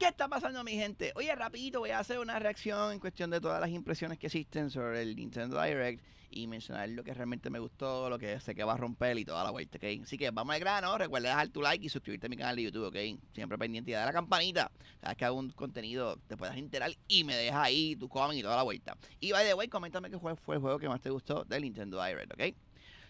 ¿Qué está pasando, mi gente? Oye, rapidito voy a hacer una reacción en cuestión de todas las impresiones que existen sobre el Nintendo Direct y mencionar lo que realmente me gustó, lo que sé que va a romper y toda la vuelta, ¿ok? Así que vamos al grano, recuerda dejar tu like y suscribirte a mi canal de YouTube, ¿ok? Siempre pendiente y dar la campanita. Sabes que hago un contenido, te puedas enterar y me dejas ahí tu comment y toda la vuelta. Y by the way, coméntame qué juego fue el juego que más te gustó del Nintendo Direct, ¿ok?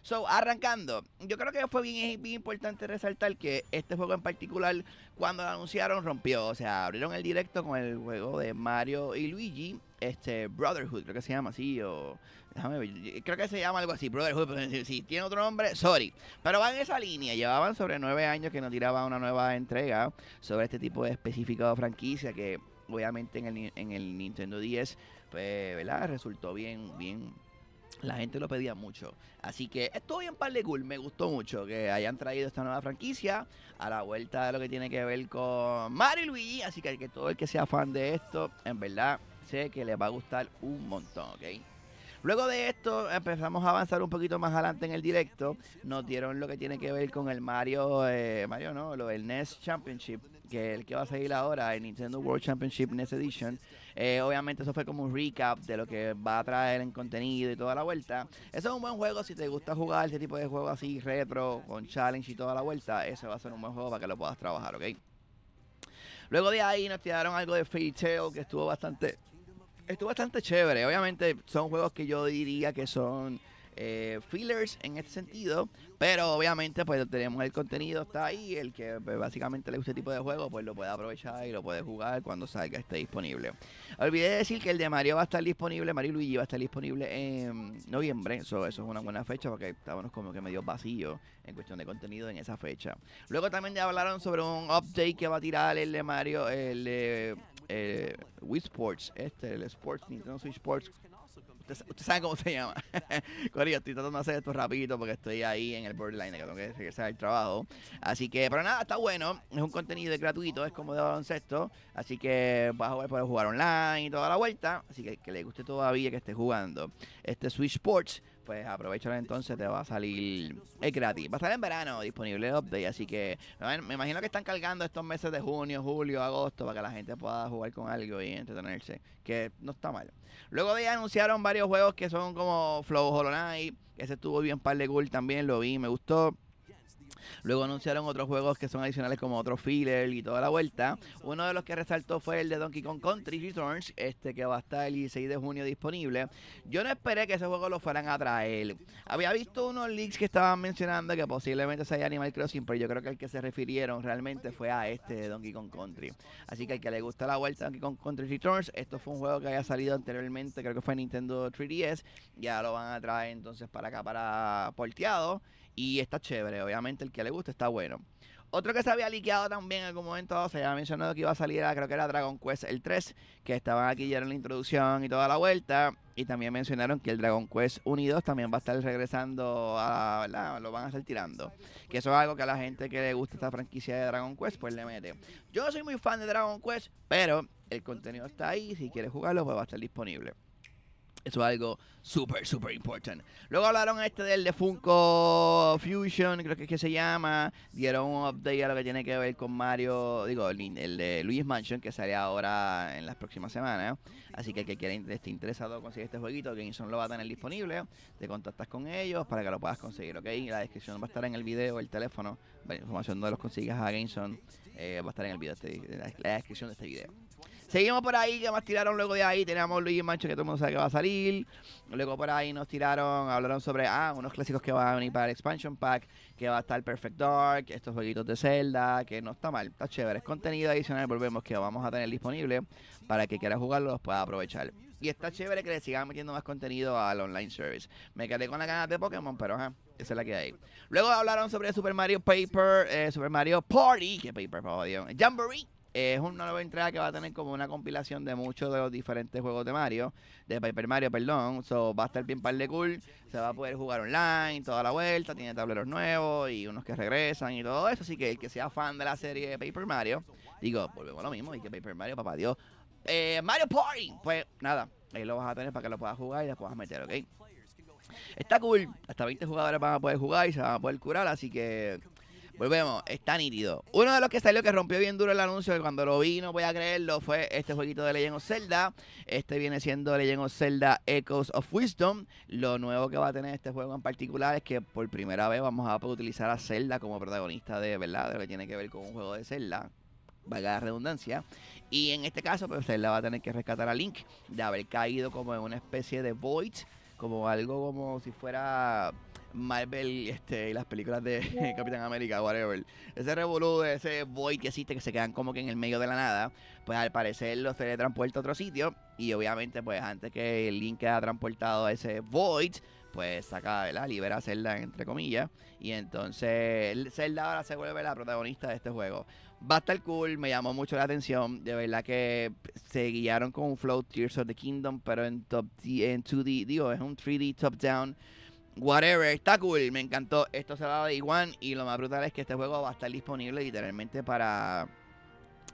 So, arrancando, yo creo que fue bien, bien importante resaltar que este juego en particular, cuando lo anunciaron, rompió. O sea, abrieron el directo con el juego de Mario y Luigi este Brotherhood, creo que se llama así, o déjame ver, creo que se llama algo así, Brotherhood, si, tiene otro nombre, sorry. Pero va en esa línea, llevaban sobre nueve años que nos tiraba una nueva entrega sobre este tipo de especificado franquicia que obviamente en el, en el Nintendo 10, pues, ¿verdad? Resultó bien, bien la gente lo pedía mucho. Así que estoy en par de cool. Me gustó mucho que hayan traído esta nueva franquicia a la vuelta de lo que tiene que ver con Mario y Luigi. Así que, que todo el que sea fan de esto, en verdad, sé que les va a gustar un montón, ¿ok? Luego de esto empezamos a avanzar un poquito más adelante en el directo. Nos dieron lo que tiene que ver con el Mario, eh, Mario no, lo del NES Championship que el que va a seguir ahora, el Nintendo World Championship Next Edition. Eh, obviamente eso fue como un recap de lo que va a traer en contenido y toda la vuelta. Eso es un buen juego si te gusta jugar este tipo de juegos así retro, con challenge y toda la vuelta. Ese va a ser un buen juego para que lo puedas trabajar, ¿ok? Luego de ahí nos tiraron algo de Fairy que estuvo bastante... Estuvo bastante chévere. Obviamente son juegos que yo diría que son eh, fillers en este sentido, pero obviamente pues tenemos el contenido, está ahí, el que pues, básicamente le gusta este tipo de juego pues lo puede aprovechar y lo puede jugar cuando salga, esté disponible. Olvidé decir que el de Mario va a estar disponible, Mario Luigi va a estar disponible en noviembre, eso, eso es una buena fecha porque estábamos como que medio vacío en cuestión de contenido en esa fecha. Luego también hablaron sobre un update que va a tirar el de Mario, el de... Eh, Wii Sports, este, el Sports, Nintendo Switch Sports ¿Ustedes saben cómo se llama. estoy tratando de hacer esto rapidito porque estoy ahí en el borderline que tengo que regresar al trabajo. Así que, pero nada, está bueno. Es un contenido gratuito, es como de baloncesto. Así que vas a poder, poder jugar online y toda la vuelta. Así que que le guste todavía que esté jugando este Switch Sports pues aprovechalo entonces, te va a salir, El gratis, va a estar en verano disponible el update, así que me imagino que están cargando estos meses de junio, julio, agosto, para que la gente pueda jugar con algo y entretenerse, que no está mal. Luego de ahí anunciaron varios juegos que son como Flow Hollow Knight, ese estuvo bien par de cool también, lo vi, me gustó. Luego anunciaron otros juegos que son adicionales como otro filler y toda la vuelta. Uno de los que resaltó fue el de Donkey Kong Country Returns, este que va a estar el 16 de junio disponible. Yo no esperé que ese juego lo fueran a traer. Había visto unos leaks que estaban mencionando que posiblemente sea Animal Crossing, pero yo creo que el que se refirieron realmente fue a este de Donkey Kong Country. Así que al que le gusta la vuelta Donkey Kong Country Returns, esto fue un juego que había salido anteriormente, creo que fue Nintendo 3DS, ya lo van a traer entonces para acá para porteado y está chévere, obviamente el que le gusta está bueno. Otro que se había liqueado también en algún momento, se había mencionado que iba a salir, creo que era Dragon Quest el 3, que estaban aquí ya en la introducción y toda la vuelta. Y también mencionaron que el Dragon Quest Unidos también va a estar regresando a la, Lo van a estar tirando. Que eso es algo que a la gente que le gusta esta franquicia de Dragon Quest, pues le mete. Yo soy muy fan de Dragon Quest, pero el contenido está ahí. Si quieres jugarlo, pues va a estar disponible. Eso es algo súper, súper importante. Luego hablaron este del de Funko Fusion, creo que es que se llama. Dieron un update a lo que tiene que ver con Mario, digo, el, de Luis Mansion, que sale ahora en las próximas semanas. Así que el que quiera esté interesado conseguir este jueguito, Gameson lo va a tener disponible. Te contactas con ellos para que lo puedas conseguir, ¿ok? La descripción va a estar en el video, el teléfono. La información donde los consigas a Gameson eh, va a estar en el video, este, la descripción de este video. Seguimos por ahí, que más tiraron luego de ahí. Teníamos Luigi Mancho, que todo el mundo sabe que va a salir. Luego por ahí nos tiraron, hablaron sobre ah, unos clásicos que van a venir para el Expansion Pack, que va a estar Perfect Dark, estos jueguitos de Zelda, que no está mal, está chévere. Es contenido adicional, volvemos, que vamos a tener disponible para que quiera jugarlo los pueda aprovechar. Y está chévere que le sigan metiendo más contenido al online service. Me quedé con la ganas de Pokémon, pero esa es la que hay. Luego hablaron sobre Super Mario Paper, eh, Super Mario Party, ¿qué Paper, por Jamboree es una nueva entrega que va a tener como una compilación de muchos de los diferentes juegos de Mario, de Paper Mario, perdón. So, va a estar bien par de cool. Se va a poder jugar online, toda la vuelta. Tiene tableros nuevos y unos que regresan y todo eso. Así que el que sea fan de la serie de Paper Mario, digo, volvemos a lo mismo. Y que Paper Mario, papá Dios. Eh, Mario Party. Pues nada, ahí lo vas a tener para que lo puedas jugar y lo puedas meter, ¿ok? Está cool. Hasta 20 jugadores van a poder jugar y se van a poder curar. Así que Volvemos, está nítido. Uno de los que salió que rompió bien duro el anuncio, cuando lo vi no voy a creerlo, fue este jueguito de Legend of Zelda. Este viene siendo Legend of Zelda Echoes of Wisdom. Lo nuevo que va a tener este juego en particular es que por primera vez vamos a poder utilizar a Zelda como protagonista de, ¿verdad? De lo que tiene que ver con un juego de Zelda valga la redundancia. Y en este caso, pues Zelda va a tener que rescatar a Link de haber caído como en una especie de void, como algo como si fuera Marvel este, y las películas de Capitán América, whatever. Ese revolú ese void que existe que se quedan como que en el medio de la nada, pues al parecer los teletransporta a otro sitio y obviamente pues antes que el Link queda transportado a ese void, pues saca, ¿verdad? Libera a Zelda entre comillas y entonces Zelda ahora se vuelve la protagonista de este juego. Basta el cool, me llamó mucho la atención. De verdad que se guiaron con un flow Tears of the Kingdom, pero en, top, en 2D, digo, es un 3D top-down Whatever, está cool, me encantó. Esto se va a y lo más brutal es que este juego va a estar disponible literalmente para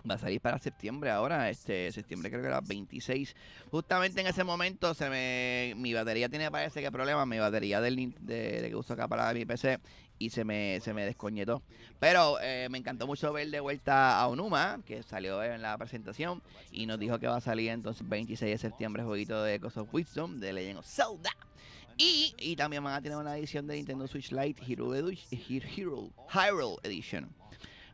va a salir para septiembre ahora, este septiembre creo que era 26. Justamente en ese momento se me mi batería tiene parece que problema, mi batería del de, que uso acá para mi PC y se me, se me descoñetó. Pero eh, me encantó mucho ver de vuelta a Onuma, que salió en la presentación y nos dijo que va a salir entonces 26 de septiembre jueguito de Ghost of Wisdom de Legend of Zelda. Y, también van a tener una edición de Nintendo Switch Lite Hero, Hero, Edition.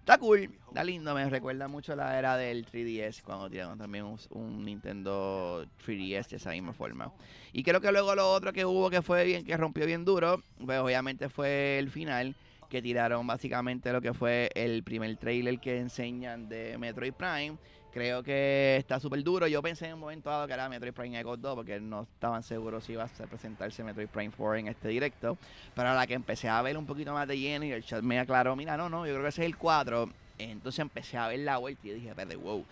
Está cool, está lindo, me recuerda mucho a la era del 3DS, cuando tiraron también un, un, Nintendo 3DS de esa misma forma. Y creo que luego lo otro que hubo que fue bien, que rompió bien duro, pues obviamente fue el final, que tiraron básicamente lo que fue el primer trailer que enseñan de Metroid Prime. Creo que está súper duro. Yo pensé en un momento dado que era Metroid Prime Echo 2 porque no estaban seguros si iba a presentarse Metroid Prime 4 en este directo. Pero a la que empecé a ver un poquito más de lleno y el chat me aclaró, mira, no, no, yo creo que ese es el 4. Entonces empecé a ver la vuelta y dije, espérate, wow,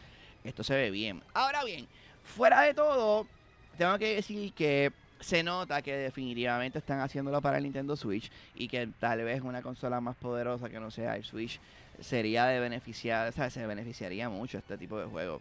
esto se ve bien. Ahora bien, fuera de todo, tengo que decir que se nota que definitivamente están haciéndolo para el Nintendo Switch y que tal vez una consola más poderosa que no sea el Switch sería de beneficiar, o se beneficiaría mucho este tipo de juego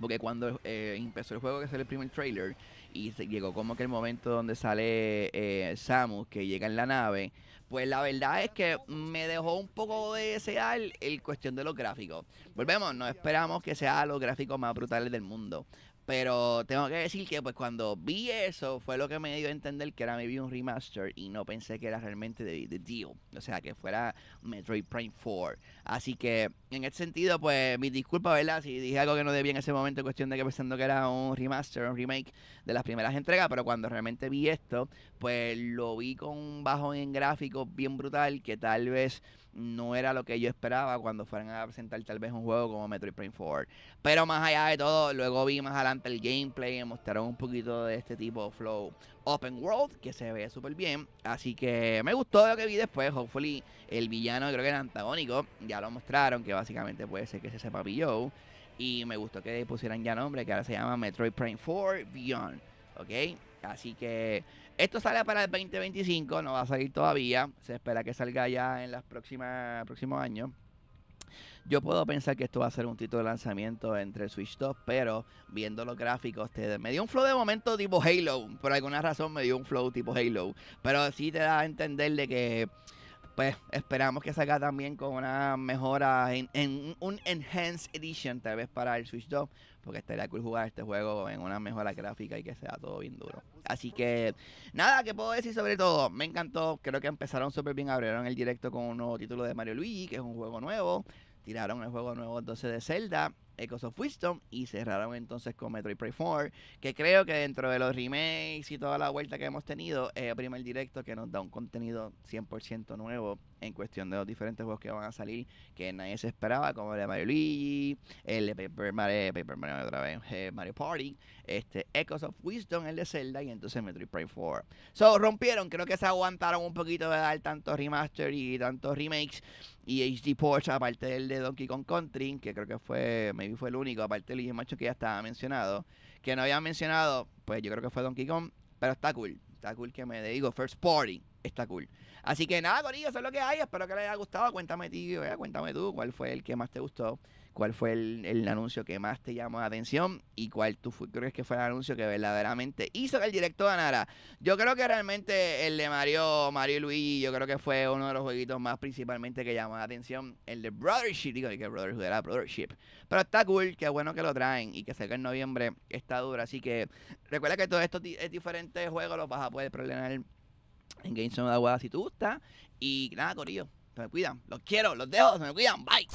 Porque cuando eh, empezó el juego que es el primer trailer y llegó como que el momento donde sale eh, Samus que llega en la nave, pues la verdad es que me dejó un poco de desear el cuestión de los gráficos. Volvemos, no esperamos que sea los gráficos más brutales del mundo, pero tengo que decir que pues cuando vi eso fue lo que me dio a entender que era maybe un remaster y no pensé que era realmente de the Deal. O sea, que fuera Metroid Prime 4. Así que en ese sentido, pues mi disculpa, ¿verdad? Si dije algo que no debía en ese momento, cuestión de que pensando que era un remaster, un remake de las primeras entregas, pero cuando realmente vi esto, pues lo vi con un bajón en gráfico bien brutal que tal vez no era lo que yo esperaba cuando fueran a presentar tal vez un juego como Metroid Prime 4. Pero más allá de todo, luego vi más adelante el gameplay, mostraron un poquito de este tipo de flow open world que se ve súper bien. Así que me gustó lo que vi después. Hopefully, el villano creo que era antagónico. Ya lo mostraron, que básicamente puede ser que se sepa Y me gustó que pusieran ya nombre, que ahora se llama Metroid Prime 4 Beyond. ¿Ok? Así que esto sale para el 2025, no va a salir todavía. Se espera que salga ya en los próximos años. Yo puedo pensar que esto va a ser un título de lanzamiento entre Switch 2, pero viendo los gráficos, me dio un flow de momento tipo Halo. Por alguna razón me dio un flow tipo Halo. Pero sí te da a entender de que pues esperamos que salga también con una mejora en, un Enhanced Edition tal vez para el Switch 2, porque estaría cool jugar este juego en una mejora gráfica y que sea todo bien duro. Así que nada que puedo decir sobre todo, me encantó, creo que empezaron súper bien, abrieron el directo con un nuevo título de Mario Luigi, que es un juego nuevo, tiraron el juego nuevo 12 de Zelda. Echoes of Wisdom y cerraron entonces con Metroid Prime 4, que creo que dentro de los remakes y toda la vuelta que hemos tenido es el primer directo que nos da un contenido 100% nuevo en cuestión de los diferentes juegos que van a salir que nadie se esperaba, como el de Mario Luigi, el de Paper Mario, eh, Paper Mario otra vez, eh, Mario Party, este, Echoes of Wisdom, el de Zelda y entonces Metroid Prime 4. So, rompieron, creo que se aguantaron un poquito de dar tantos remaster y tantos remakes y HD ports aparte del de Donkey Kong Country, que creo que fue y fue el único, aparte de Macho que ya estaba mencionado, que no había mencionado, pues yo creo que fue Donkey Kong, pero está cool, está cool que me digo First Party, está cool. Así que nada, Corillo, eso es lo que hay. Espero que les haya gustado. Cuéntame, tío, eh, cuéntame tú, cuál fue el que más te gustó, cuál fue el, anuncio que más te llamó la atención y cuál tú crees que fue el anuncio que verdaderamente hizo que el directo ganara. Yo creo que realmente el de Mario, Mario y Luigi, yo creo que fue uno de los jueguitos más principalmente que llamó la atención. El de Brothership, digo, que Brotherhood era Brothership. Pero está cool, qué bueno que lo traen y que que en noviembre está duro Así que recuerda que todos estos eh, diferentes juegos los vas a poder el en Game me Aguada si tú gusta. Y nada, Corillo, se me cuidan. Los quiero, los dejo, se me cuidan. Bye.